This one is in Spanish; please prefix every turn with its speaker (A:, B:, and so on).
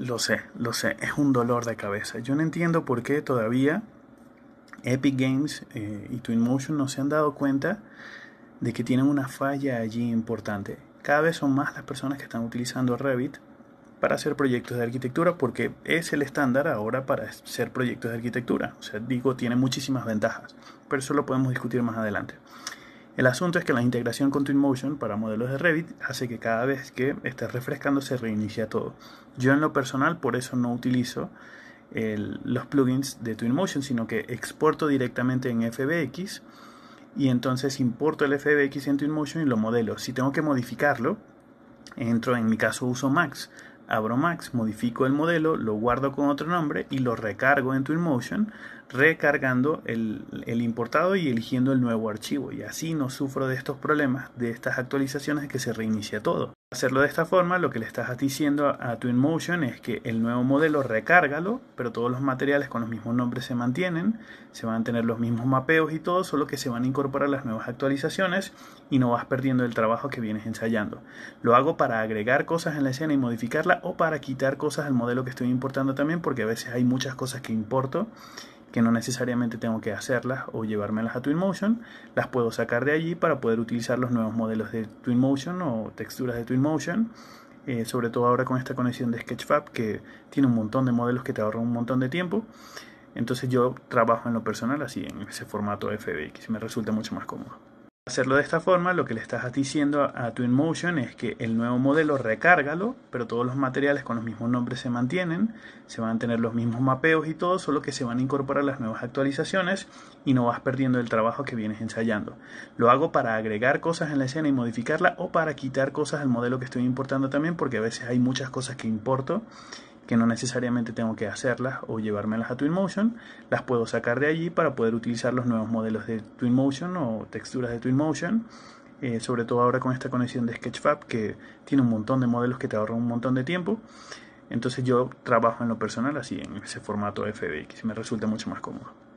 A: Lo sé, lo sé, es un dolor de cabeza. Yo no entiendo por qué todavía Epic Games eh, y Twinmotion no se han dado cuenta de que tienen una falla allí importante. Cada vez son más las personas que están utilizando Revit para hacer proyectos de arquitectura porque es el estándar ahora para hacer proyectos de arquitectura. O sea, digo, tiene muchísimas ventajas, pero eso lo podemos discutir más adelante. El asunto es que la integración con Twinmotion para modelos de Revit hace que cada vez que esté refrescando se reinicia todo. Yo en lo personal por eso no utilizo los plugins de Twinmotion, sino que exporto directamente en FBX y entonces importo el FBX en Twinmotion y lo modelo. Si tengo que modificarlo, entro en mi caso uso Max abro Max, modifico el modelo, lo guardo con otro nombre y lo recargo en Twinmotion, recargando el, el, importado y eligiendo el nuevo archivo. Y así no sufro de estos problemas, de estas actualizaciones que se reinicia todo hacerlo de esta forma, lo que le estás diciendo a Twinmotion es que el nuevo modelo recárgalo, pero todos los materiales con los mismos nombres se mantienen, se van a tener los mismos mapeos y todo, solo que se van a incorporar las nuevas actualizaciones y no vas perdiendo el trabajo que vienes ensayando. Lo hago para agregar cosas en la escena y modificarla o para quitar cosas del modelo que estoy importando también, porque a veces hay muchas cosas que importo que no necesariamente tengo que hacerlas o llevármelas a Twinmotion, las puedo sacar de allí para poder utilizar los nuevos modelos de Twinmotion o texturas de Twinmotion, eh, sobre todo ahora con esta conexión de Sketchfab que tiene un montón de modelos que te ahorran un montón de tiempo. Entonces yo trabajo en lo personal así, en ese formato FBX, me resulta mucho más cómodo. Hacerlo de esta forma, lo que le estás diciendo a Twinmotion es que el nuevo modelo recárgalo, pero todos los materiales con los mismos nombres se mantienen, se van a tener los mismos mapeos y todo, solo que se van a incorporar las nuevas actualizaciones y no vas perdiendo el trabajo que vienes ensayando. Lo hago para agregar cosas en la escena y modificarla o para quitar cosas al modelo que estoy importando también, porque a veces hay muchas cosas que importo que no necesariamente tengo que hacerlas o llevármelas a Twinmotion, las puedo sacar de allí para poder utilizar los nuevos modelos de Twinmotion o texturas de Twinmotion, eh, sobre todo ahora con esta conexión de Sketchfab que tiene un montón de modelos que te ahorran un montón de tiempo. Entonces yo trabajo en lo personal así, en ese formato FBX, me resulta mucho más cómodo.